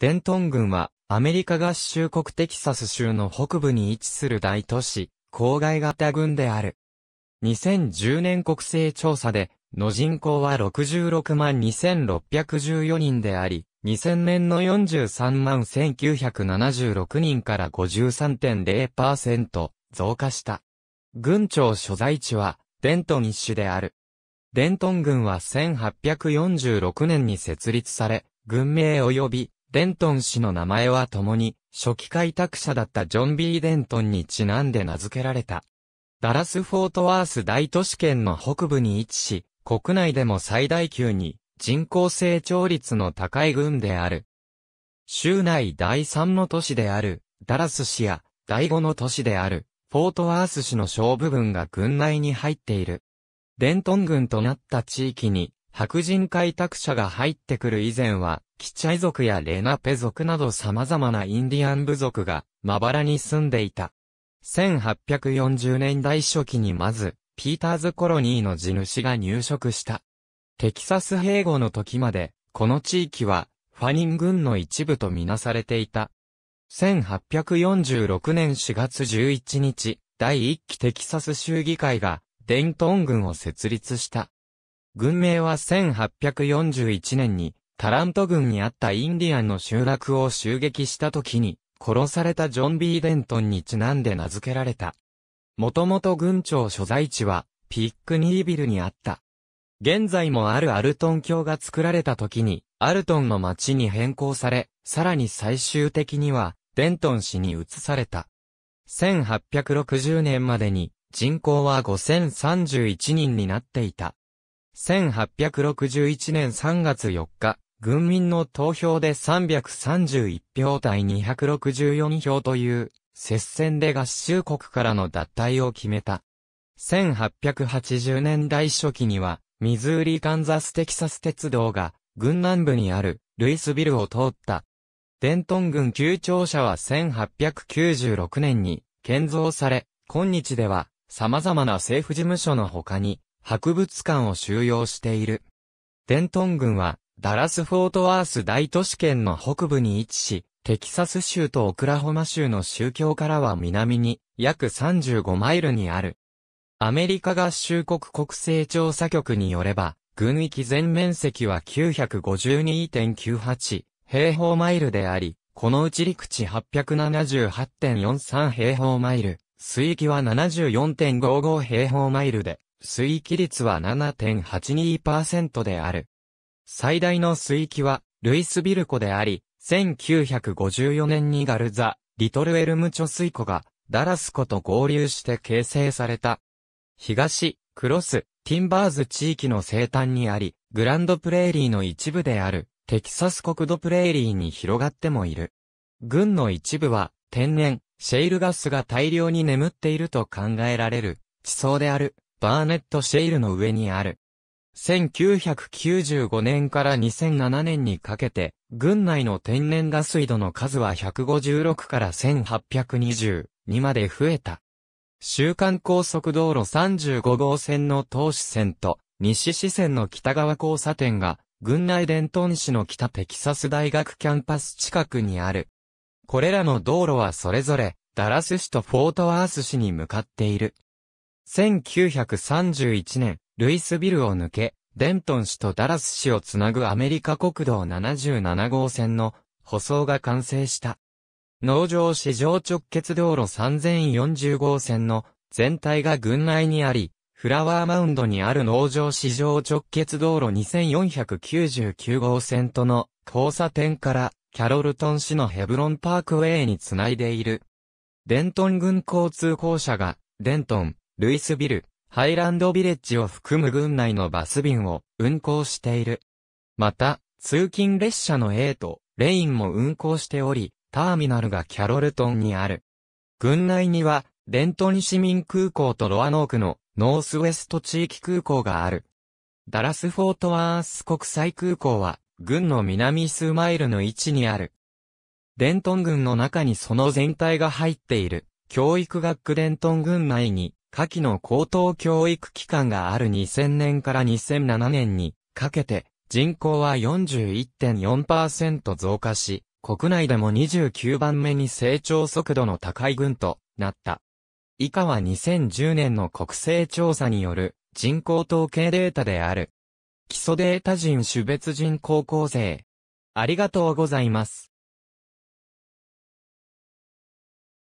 デントン郡は、アメリカ合衆国テキサス州の北部に位置する大都市、郊外型郡である。2010年国勢調査で、の人口は66万2614人であり、2000年の43万1976人から53.0%増加した。軍庁所在地は、デントン一市である。デントン軍は1846年に設立され、軍名及びデントン氏の名前は共に、初期開拓者だったジョン・ B・ デントンにちなんで名付けられた。ダラス・フォートワース大都市圏の北部に位置し、国内でも最大級に人口成長率の高い軍である。州内第3の都市である、ダラス市や第5の都市である、フォートワース市の小部分が軍内に入っている。デントン軍となった地域に、白人開拓者が入ってくる以前は、キチャイ族やレナペ族など様々なインディアン部族がまばらに住んでいた。1840年代初期にまず、ピーターズコロニーの地主が入植した。テキサス併合の時まで、この地域は、ファニン軍の一部とみなされていた。1846年4月11日、第1期テキサス州議会が、デントン軍を設立した。軍名は1841年に、タラント軍にあったインディアンの集落を襲撃した時に、殺されたジョン・ビー・デントンにちなんで名付けられた。もともと軍庁所在地は、ピックニービルにあった。現在もあるアルトン教が作られた時に、アルトンの町に変更され、さらに最終的には、デントン市に移された。1860年までに、人口は5031人になっていた。1861年3月4日、軍民の投票で331票対264票という、接戦で合衆国からの脱退を決めた。1880年代初期には、ミズーリ・カンザス・テキサス鉄道が、軍南部にある、ルイスビルを通った。デントン軍旧庁舎は1896年に建造され、今日では様々な政府事務所の他に博物館を収容している。デントン軍はダラス・フォートワース大都市圏の北部に位置し、テキサス州とオクラホマ州の宗教からは南に約35マイルにある。アメリカ合衆国国勢調査局によれば、軍域全面積は952.98平方マイルであり、このうち陸地878.43平方マイル、水域は74.55平方マイルで、水域率は7.82%である。最大の水域は、ルイスビル湖であり、1954年にガルザ、リトルエルム貯水湖が、ダラス湖と合流して形成された。東、クロス、ティンバーズ地域の西端にあり、グランドプレーリーの一部である、テキサス国土プレーリーに広がってもいる。軍の一部は、天然、シェイルガスが大量に眠っていると考えられる、地層である、バーネットシェイルの上にある。1995年から2007年にかけて、軍内の天然ガス井戸の数は156から1820にまで増えた。週間高速道路35号線の東支線と西支線の北側交差点が、軍内伝統市の北テキサス大学キャンパス近くにある。これらの道路はそれぞれ、ダラス市とフォートワース市に向かっている。1931年、ルイスビルを抜け、デントン市とダラス市をつなぐアメリカ国道77号線の舗装が完成した。農場市場直結道路3040号線の全体が群内にあり、フラワーマウンドにある農場市場直結道路2499号線との交差点からキャロルトン市のヘブロンパークウェイにつないでいる。デントン軍交通公社が、デントン、ルイスビル、ハイランドビレッジを含む郡内のバス便を運行している。また、通勤列車の A とレインも運行しており、ターミナルがキャロルトンにある。郡内には、デントン市民空港とロアノークのノースウェスト地域空港がある。ダラスフォートワース国際空港は、軍の南数マイルの位置にある。デントン軍の中にその全体が入っている、教育学区デントン軍内に、下記の高等教育機関がある2000年から2007年にかけて人口は41.4%増加し、国内でも29番目に成長速度の高い群となった。以下は2010年の国勢調査による人口統計データである。基礎データ人種別人高校生。ありがとうございます。